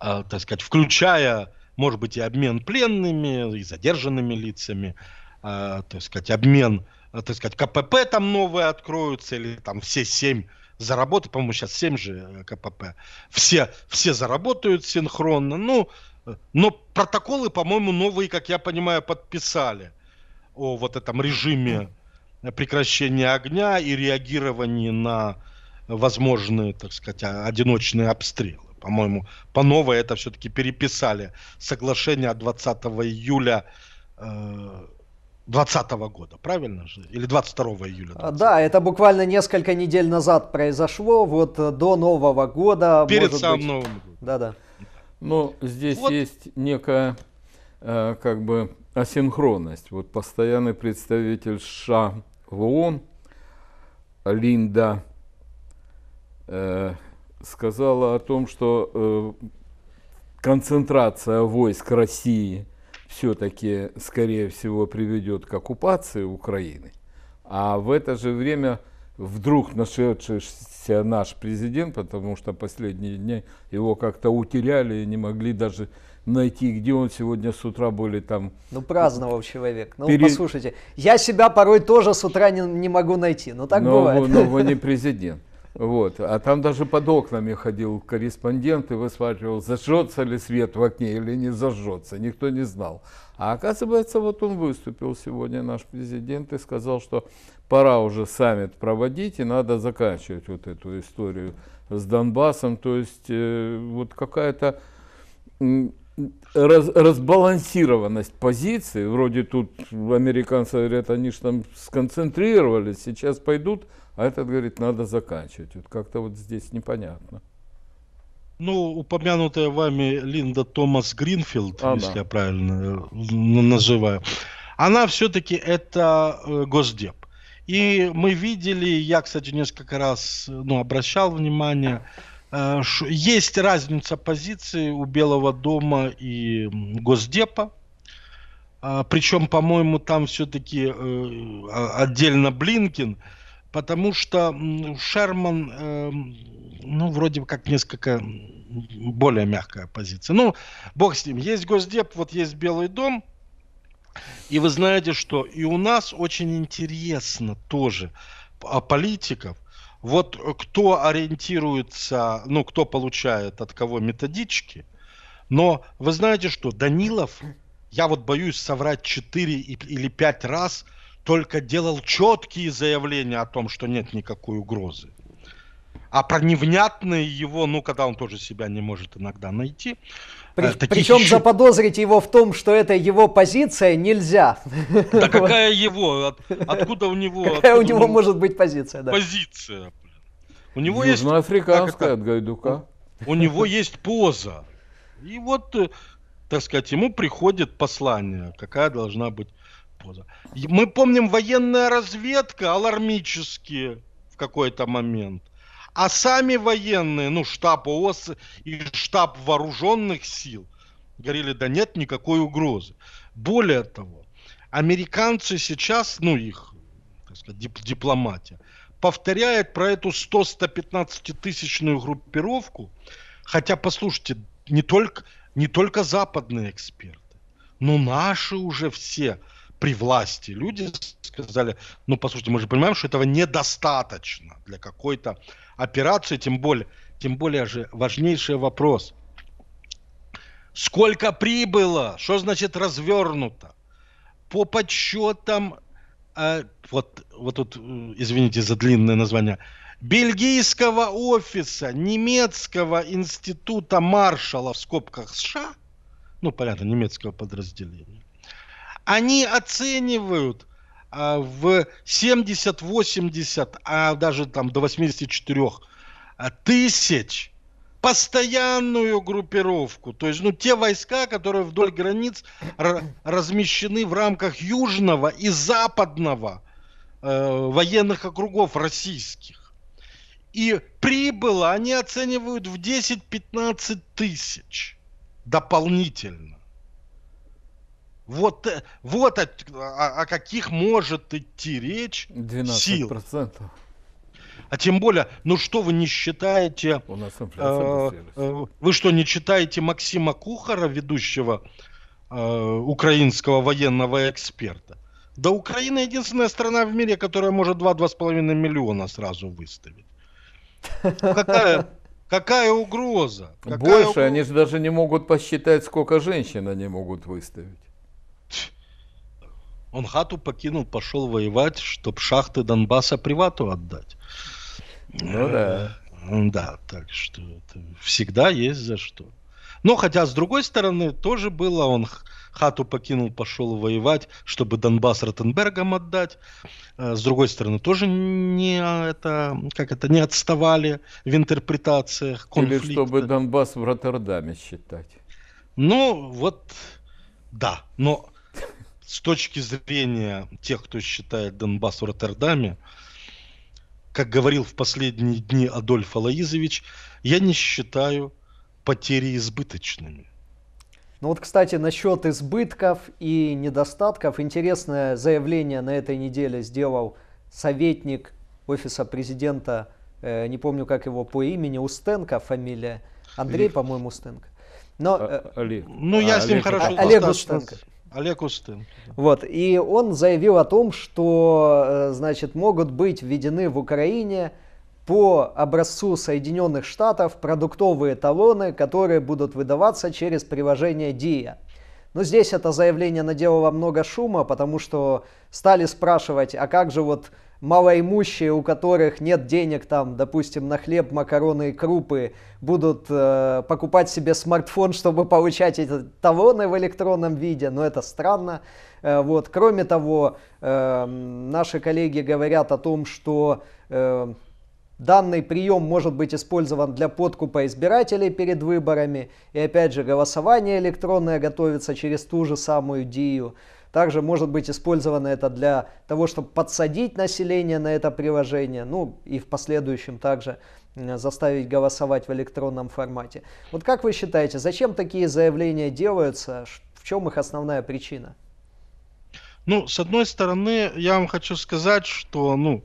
э, так сказать, включая, может быть, и обмен пленными, и задержанными лицами, э, так сказать, обмен а, так сказать, КПП там новые откроются, или там все семь заработают, по-моему, сейчас семь же э, КПП, все, все заработают синхронно, ну, э, но протоколы, по-моему, новые, как я понимаю, подписали о вот этом режиме прекращения огня и реагировании на возможные, так сказать, а, одиночные обстрелы. По-моему, по новой это все-таки переписали соглашение от 20 июля э, 20 года, правильно же? Или 22 июля? 20 а, да, это буквально несколько недель назад произошло, вот э, до Нового года. Перед самым быть... Новым годом. Да-да. Но ну, здесь вот. есть некая э, как бы асинхронность. Вот постоянный представитель США в ООН Линда э, сказала о том, что э, концентрация войск России – все-таки, скорее всего, приведет к оккупации Украины, а в это же время вдруг нашедшийся наш президент, потому что последние дни его как-то утеряли и не могли даже найти, где он сегодня с утра были там. Ну, праздновал человек. Ну, пере... послушайте, я себя порой тоже с утра не, не могу найти, но так но, бывает. Но вы не президент. Вот. А там даже под окнами ходил корреспондент и высматривал, зажжется ли свет в окне или не зажжется. Никто не знал. А оказывается, вот он выступил сегодня, наш президент, и сказал, что пора уже саммит проводить, и надо заканчивать вот эту историю с Донбассом. То есть, э, вот какая-то раз, разбалансированность позиций. Вроде тут американцы говорят, они же там сконцентрировались, сейчас пойдут а этот говорит, надо заканчивать. Вот как-то вот здесь непонятно. Ну, упомянутая вами Линда Томас Гринфилд, Она. если я правильно э, называю, она все-таки это э, госдеп. И мы видели, я, кстати, несколько раз ну, обращал внимание, э, есть разница позиции у Белого дома и Госдепа. А, Причем, по-моему, там все-таки а, отдельно Блинкин – потому что Шерман, эм, ну, вроде бы как несколько более мягкая позиция. Ну, бог с ним. Есть Госдеп, вот есть Белый дом. И вы знаете, что и у нас очень интересно тоже о политиков. Вот кто ориентируется, ну, кто получает от кого методички. Но вы знаете, что Данилов, я вот боюсь соврать 4 или 5 раз, только делал четкие заявления о том, что нет никакой угрозы. А про невнятные его, ну, когда он тоже себя не может иногда найти. Э, При, причем еще... заподозрить его в том, что это его позиция, нельзя. Да какая его? От, откуда у него? Какая у него может быть позиция? Да. Позиция. У него есть... Южноафриканская от Гайдука. У него есть поза. И вот, э, так сказать, ему приходит послание, какая должна быть поза. Мы помним военная разведка, алармически в какой-то момент. А сами военные, ну, штаб ООС и штаб вооруженных сил, говорили, да нет никакой угрозы. Более того, американцы сейчас, ну, их, так сказать, дип дипломатия, повторяет про эту 100-115 тысячную группировку, хотя, послушайте, не только, не только западные эксперты, но наши уже все – при власти люди сказали, ну, послушайте, мы же понимаем, что этого недостаточно для какой-то операции, тем более, тем более же важнейший вопрос. Сколько прибыло? Что значит развернуто? По подсчетам, э, вот, вот тут, э, извините за длинное название, бельгийского офиса немецкого института маршала в скобках США, ну, понятно, немецкого подразделения, они оценивают а, в 70-80, а даже там до 84 а, тысяч постоянную группировку. То есть, ну, те войска, которые вдоль границ размещены в рамках южного и западного э, военных округов российских. И прибыло они оценивают в 10-15 тысяч дополнительно. Вот, э, вот о, а, о, каких может идти речь 12%. сил. А тем более, ну что вы не считаете... У нас э, э, вы что, не читаете Максима Кухара, ведущего э, украинского военного эксперта? Да Украина единственная страна в мире, которая может 2-2,5 миллиона сразу выставить. Какая, какая угроза? Какая Больше, угроза? они же даже не могут посчитать, сколько женщин они могут выставить. Он хату покинул, пошел воевать, чтобы шахты Донбасса привату отдать. Ну да. Э, да, так что это всегда есть за что. Но хотя, с другой стороны, тоже было, он хату покинул, пошел воевать, чтобы Донбасс Ротенбергам отдать. Э, с другой стороны, тоже не это, как это, не отставали в интерпретациях конфликта. Или чтобы Донбасс в Роттердаме считать. Ну, вот, да, но с точки зрения тех, кто считает Донбасс в Роттердаме, как говорил в последние дни Адольф Алаизович, я не считаю потери избыточными. Ну вот, кстати, насчет избытков и недостатков. Интересное заявление на этой неделе сделал советник Офиса президента, э, не помню, как его по имени, Устенко фамилия. Андрей, по-моему, Устенко. Но, а, э, Олег. Ну, я Олег. с ним хорошо Олег Устенко. Олег Устын. Вот, и он заявил о том, что, э, значит, могут быть введены в Украине по образцу Соединенных Штатов продуктовые талоны, которые будут выдаваться через приложение ДИА. Но здесь это заявление наделало много шума, потому что стали спрашивать, а как же вот малоимущие, у которых нет денег, там, допустим, на хлеб, макароны и крупы, будут э, покупать себе смартфон, чтобы получать эти талоны в электронном виде, но это странно. Э, вот. Кроме того, э, наши коллеги говорят о том, что... Э, Данный прием может быть использован для подкупа избирателей перед выборами. И опять же, голосование электронное готовится через ту же самую ДИЮ. Также может быть использовано это для того, чтобы подсадить население на это приложение, ну и в последующем также заставить голосовать в электронном формате. Вот как вы считаете, зачем такие заявления делаются? В чем их основная причина? Ну, с одной стороны, я вам хочу сказать, что, ну,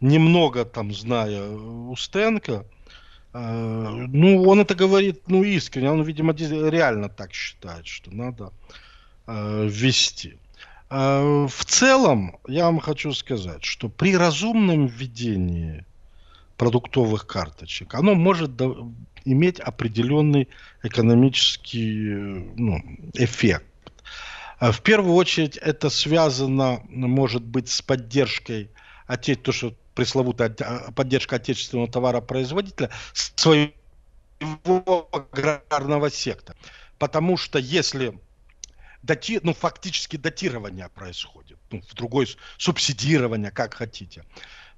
немного там зная э, Устенко, э, ну, он это говорит, ну, искренне, он, видимо, реально так считает, что надо э, ввести. А, в целом, я вам хочу сказать, что при разумном введении продуктовых карточек, оно может иметь определенный экономический ну, эффект. А в первую очередь это связано, может быть, с поддержкой оте... то, что пресловутая поддержка отечественного товаропроизводителя своего аграрного сектора. Потому что если дати, ну, фактически датирование происходит, ну, в другой субсидирование, как хотите,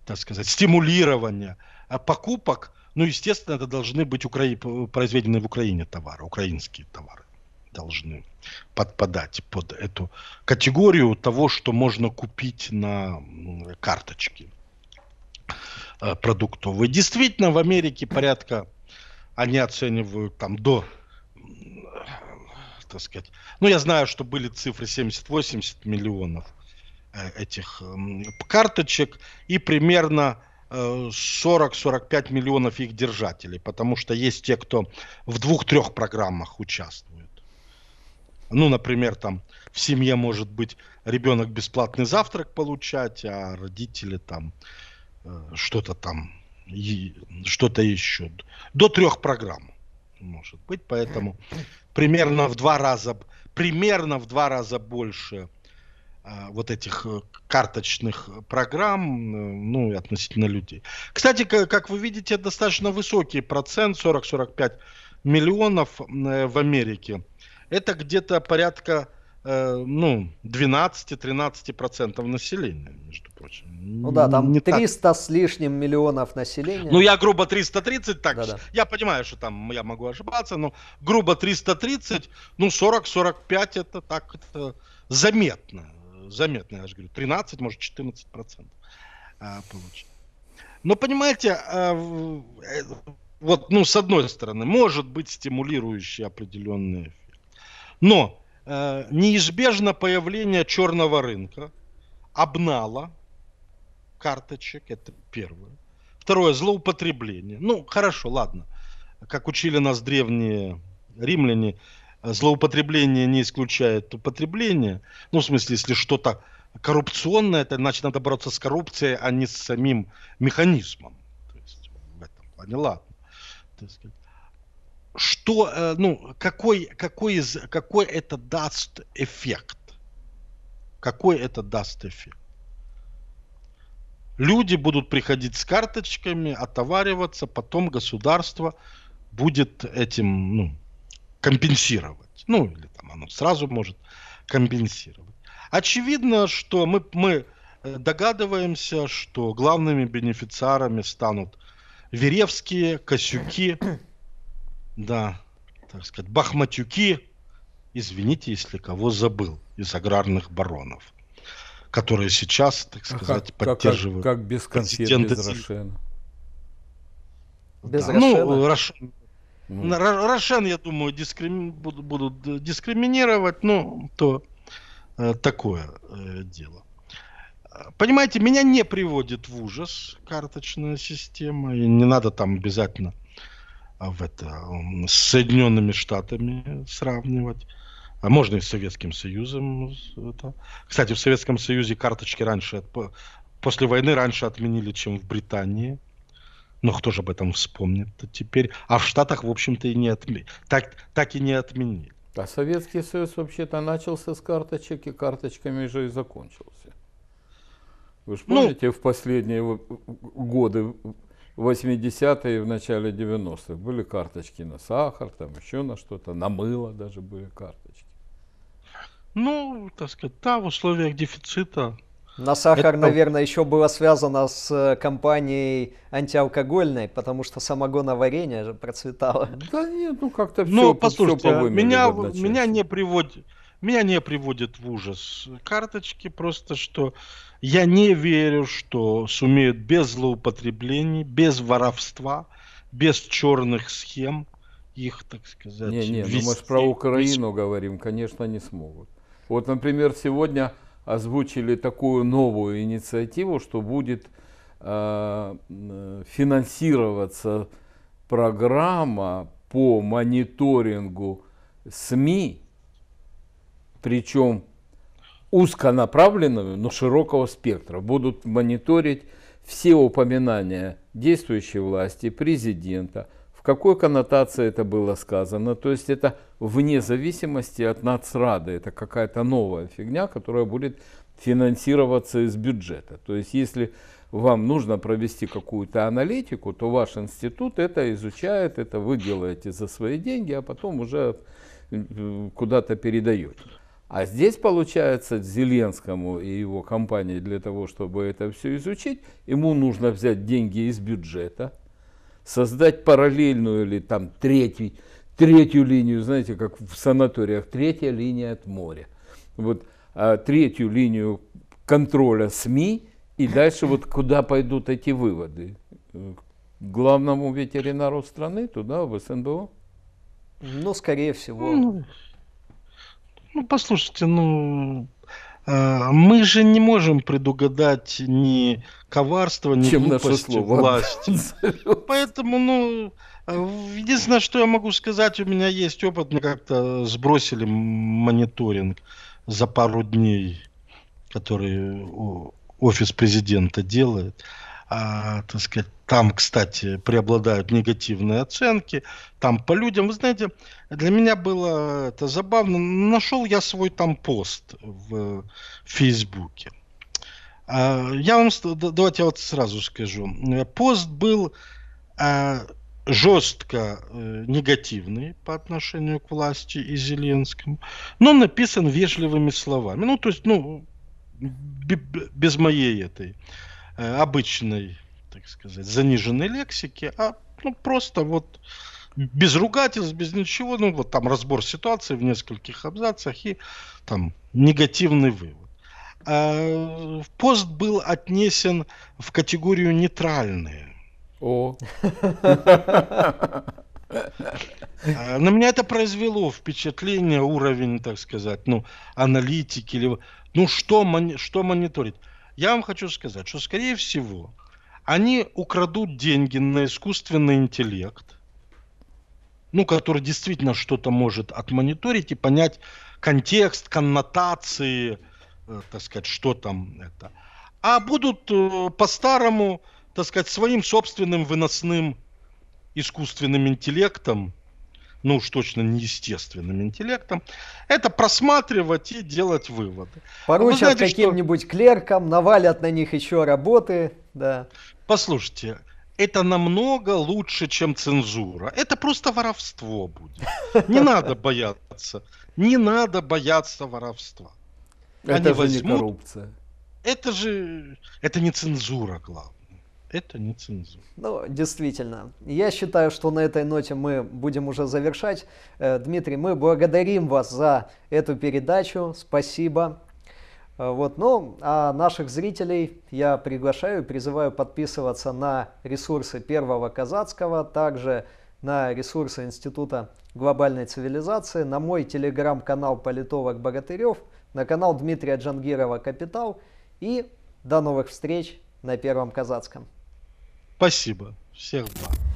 так сказать, стимулирование а покупок. Ну, естественно, это должны быть укра... произведены в Украине товары, украинские товары должны подпадать под эту категорию того, что можно купить на карточке э, продуктовые. Действительно, в Америке порядка, они оценивают там до так сказать. Ну, я знаю, что были цифры 70-80 миллионов э, этих карточек и примерно 40-45 э, миллионов их держателей, потому что есть те, кто в двух-трех программах участвует. Ну, например, там в семье может быть ребенок бесплатный завтрак получать, а родители там э, что-то там, что-то еще. До трех программ может быть, поэтому примерно в два раза, примерно в два раза больше а, вот этих э, карточных программ, э, ну и относительно людей. Кстати, как вы видите, достаточно высокий процент, 40-45 миллионов э, в Америке. Это где-то порядка Э, ну, 12-13% населения, между прочим. Ну да, там не 300 так. с лишним миллионов населения. Ну я грубо 330, так, да -да. я понимаю, что там я могу ошибаться, но грубо 330, ну 40-45 это так это заметно, заметно, я же говорю, 13, может 14% а, получится. Но понимаете, а, э, вот, ну, с одной стороны, может быть стимулирующий определенный эффект. Но э, неизбежно появление черного рынка, обнала карточек, это первое. Второе, злоупотребление. Ну, хорошо, ладно. Как учили нас древние римляне, злоупотребление не исключает употребление. Ну, в смысле, если что-то коррупционное, то значит, надо бороться с коррупцией, а не с самим механизмом. То есть, в этом плане, ладно что, э, ну, какой, какой, из, какой это даст эффект? Какой это даст эффект? Люди будут приходить с карточками, отовариваться, потом государство будет этим ну, компенсировать. Ну, или там оно сразу может компенсировать. Очевидно, что мы, мы э, догадываемся, что главными бенефициарами станут Веревские, Косюки, да, так сказать, бахматюки, извините, если кого забыл, из аграрных баронов, которые сейчас, так а сказать, а как, поддерживают как, как без конфет, без Рошена? Без да. Рошена? Ну, Рошен... Ну. Рошен, я думаю, дискрим... будут, будут дискриминировать, но ну, то э, такое э, дело. Понимаете, меня не приводит в ужас карточная система, и не надо там обязательно э, а в это, с Соединенными Штатами сравнивать. А можно и с Советским Союзом. Это. Кстати, в Советском Союзе карточки раньше, после войны раньше отменили, чем в Британии. Но кто же об этом вспомнит теперь? А в Штатах, в общем-то, и не отменили. Так, так и не отменили. А Советский Союз вообще-то начался с карточек, и карточками же и закончился. Вы же ну, помните, ну, в последние годы 80-е, в начале 90-х были карточки на сахар, там еще на что-то, на мыло даже были карточки. Ну, так сказать, да, в условиях дефицита. На сахар, это... наверное, еще было связано с э, компанией антиалкогольной, потому что самогоноварение же процветало. Да нет, ну как-то все, ну, послушайте, все а по меня, меня не приводит меня не приводят в ужас карточки, просто что я не верю, что сумеют без злоупотреблений, без воровства, без черных схем их, так сказать, Не, не, вести. ну мы же про Украину говорим, конечно, не смогут. Вот, например, сегодня озвучили такую новую инициативу, что будет э, финансироваться программа по мониторингу СМИ причем узконаправленную, но широкого спектра. Будут мониторить все упоминания действующей власти, президента, в какой коннотации это было сказано. То есть это вне зависимости от нацрады, это какая-то новая фигня, которая будет финансироваться из бюджета. То есть если вам нужно провести какую-то аналитику, то ваш институт это изучает, это вы делаете за свои деньги, а потом уже куда-то передаете. А здесь, получается, Зеленскому и его компании для того, чтобы это все изучить, ему нужно взять деньги из бюджета, создать параллельную или там третий, третью линию, знаете, как в санаториях, третья линия от моря. Вот а, третью линию контроля СМИ, и дальше вот куда пойдут эти выводы? К главному ветеринару страны, туда, в СНБО? Ну, скорее всего. Ну, ну, послушайте, ну, э, мы же не можем предугадать ни коварство, ни Чем глупости власти. Поэтому, ну, э, единственное, что я могу сказать, у меня есть опыт, мне как-то сбросили мониторинг за пару дней, который э, офис президента делает. А, так сказать, там, кстати, преобладают негативные оценки. Там по людям, вы знаете, для меня было это забавно. Нашел я свой там пост в Фейсбуке. А, я вам, давайте я вот сразу скажу. Пост был а, жестко э, негативный по отношению к власти и Зеленскому, но написан вежливыми словами. Ну, то есть, ну, без моей этой э, обычной так сказать, заниженной лексики, а ну, просто вот без ругательств, без ничего, ну вот там разбор ситуации в нескольких абзацах и там негативный вывод. А, пост был отнесен в категорию нейтральные. О. А, на меня это произвело впечатление, уровень, так сказать, ну, аналитики или... Ну, что, мони... что мониторит? Я вам хочу сказать, что, скорее всего, они украдут деньги на искусственный интеллект, ну, который действительно что-то может отмониторить и понять контекст, коннотации, э, так сказать, что там это. А будут э, по-старому, так сказать, своим собственным выносным искусственным интеллектом, ну уж точно неестественным интеллектом, это просматривать и делать выводы. Поручат ну, каким-нибудь что... клеркам, навалят на них еще работы, да. Послушайте, это намного лучше, чем цензура. Это просто воровство будет. Не надо бояться. Не надо бояться воровства. Это Они же возьмут... не коррупция. Это же... Это не цензура, главное. Это не цензура. Ну, действительно. Я считаю, что на этой ноте мы будем уже завершать. Э, Дмитрий, мы благодарим вас за эту передачу. Спасибо. Э, вот, ну, а наших зрителей я приглашаю, призываю подписываться на ресурсы Первого Казацкого, также на ресурсы Института глобальной цивилизации, на мой телеграм-канал «Политолог Богатырев», на канал Дмитрия Джангирова «Капитал». И до новых встреч на Первом Казацком. Спасибо. Всех благ.